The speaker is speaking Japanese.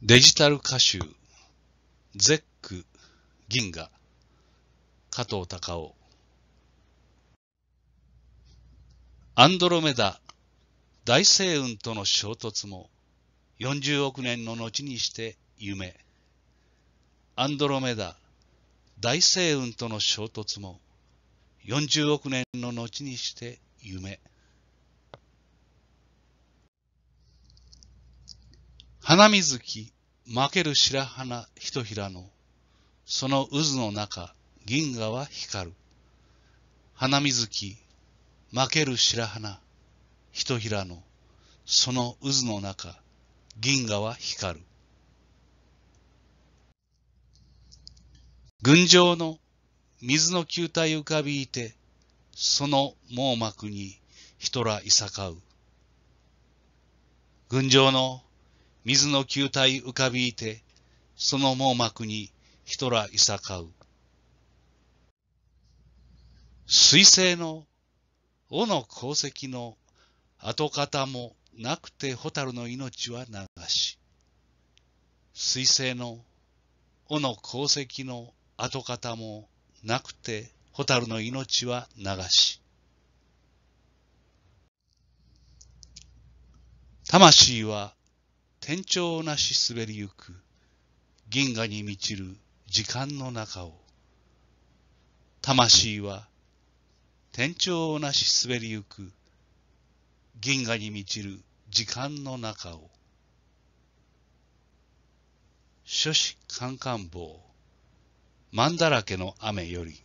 デジタル歌集、ゼック、銀河、加藤隆夫。アンドロメダ、大星雲との衝突も、40億年の後にして夢。アンドロメダ、大星雲との衝突も、40億年の後にして夢。花水木、負ける白花一ひらの、その渦の中、銀河は光る。花水木、負ける白花一ひらの、その渦の中、銀河は光る。群青の水の球体浮かびいて、その網膜に人らいさかう。群青の水の球体浮かびいて、その網膜に人らいさかう。水星の尾の鉱石の跡形もなくて蛍の命は流し。水星の尾の鉱石の跡形もなくて蛍の命は流し。魂は天頂なし滑りゆく銀河に満ちる時間の中を魂は天頂なし滑りゆく銀河に満ちる時間の中を諸子カンカン坊万だらけの雨より